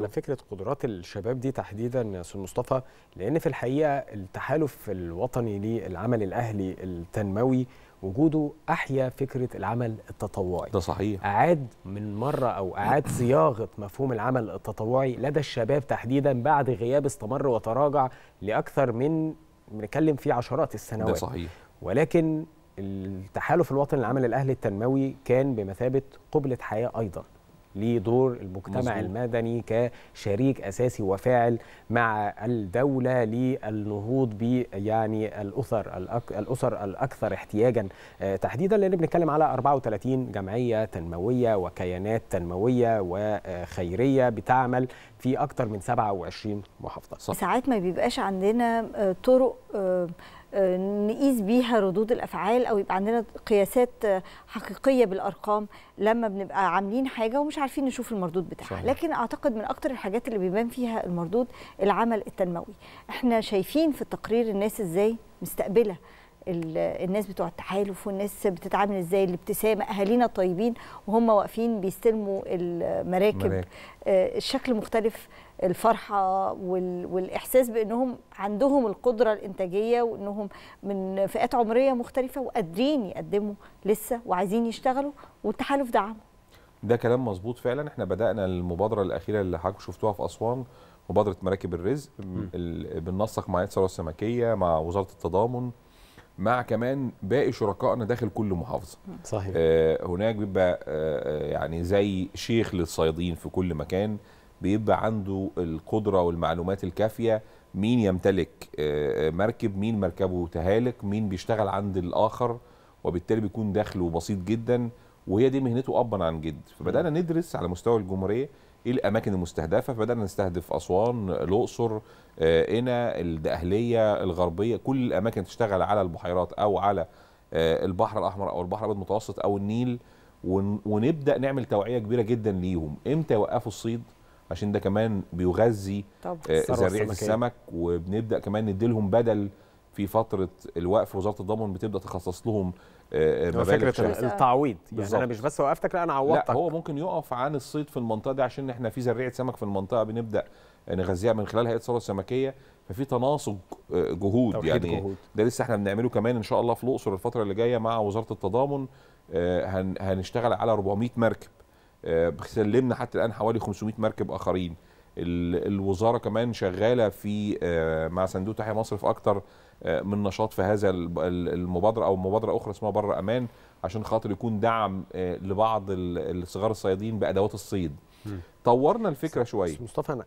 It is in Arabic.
على فكرة قدرات الشباب دي تحديدا يا أستاذ مصطفى لأن في الحقيقة التحالف الوطني للعمل الأهلي التنموي وجوده أحيا فكرة العمل التطوعي ده صحيح أعاد من مرة أو أعاد صياغة مفهوم العمل التطوعي لدى الشباب تحديدا بعد غياب استمر وتراجع لأكثر من بنتكلم في عشرات السنوات ده صحيح ولكن التحالف الوطني للعمل الأهلي التنموي كان بمثابة قبلة حياة أيضا لدور المجتمع مزبوط. المدني كشريك اساسي وفاعل مع الدوله للنهوض ب يعني الاسر الاسر الاكثر احتياجا آه، تحديدا لان بنتكلم على 34 جمعيه تنمويه وكيانات تنمويه وخيريه بتعمل في اكثر من 27 محافظه. ساعات ما بيبقاش عندنا آه، طرق آه، نقيس بيها ردود الافعال او يبقى عندنا قياسات حقيقيه بالارقام لما بنبقى عاملين حاجه ومش عارفين نشوف المردود بتاعها صحيح. لكن اعتقد من اكتر الحاجات اللي بيبان فيها المردود العمل التنموي احنا شايفين في التقرير الناس ازاي مستقبله الناس بتوع التحالف والناس بتتعامل ازاي الابتسامه اهالينا الطيبين وهم واقفين بيستلموا المراكب مراكب. آه، الشكل مختلف الفرحه والاحساس بانهم عندهم القدره الانتاجيه وانهم من فئات عمريه مختلفه وقادرين يقدموا لسه وعايزين يشتغلوا والتحالف دعمه ده كلام مظبوط فعلا احنا بدانا المبادره الاخيره اللي حضرتك شفتوها في اسوان مبادره مراكب الرزق بننسق مع الاتصالات السمكيه مع وزاره التضامن مع كمان باقي شركائنا داخل كل محافظه صحيح آه هناك بيبقى آه يعني زي شيخ للصيادين في كل مكان بيبقى عنده القدره والمعلومات الكافيه مين يمتلك آه, آه، مركب مين مركبه تهالك مين بيشتغل عند الاخر وبالتالي بيكون دخله بسيط جدا وهي دي مهنته ابا عن جد فبدانا ندرس على مستوى الجمهوريه ايه الاماكن المستهدفه فبدانا نستهدف اسوان الاقصر قنا آه، الدقهليه الغربيه كل الاماكن تشتغل على البحيرات او على آه، البحر الاحمر او البحر الابيض المتوسط او النيل ونبدا نعمل توعيه كبيره جدا ليهم امتى يوقفوا الصيد عشان ده كمان بيغذي آه، زريعه السمك وبنبدا كمان نديلهم بدل في فتره الوقف وزاره الضمان بتبدا تخصص لهم آه، آه، مبالغ فكره التعويض يعني انا مش بس وقفتك لا انا عوضتك لا هو ممكن يقف عن الصيد في المنطقه دي عشان احنا في زريعه سمك في المنطقه بنبدا نغذيها من خلال هيئه الثروه السمكيه ففي تناسق آه، جهود يعني جهود. ده لسه احنا بنعمله كمان ان شاء الله في الاقصر الفتره اللي جايه مع وزاره التضامن هنشتغل على 400 مركب سلمنا حتى الان حوالي 500 مركب اخرين الوزاره كمان شغاله في آه، مع صندوق تحيا مصر في اكتر آه، من نشاط في هذا المبادره او مبادره اخرى اسمها بره امان عشان خاطر يكون دعم آه، لبعض الصغار الصيادين بادوات الصيد طورنا الفكره شويه مصطفى انا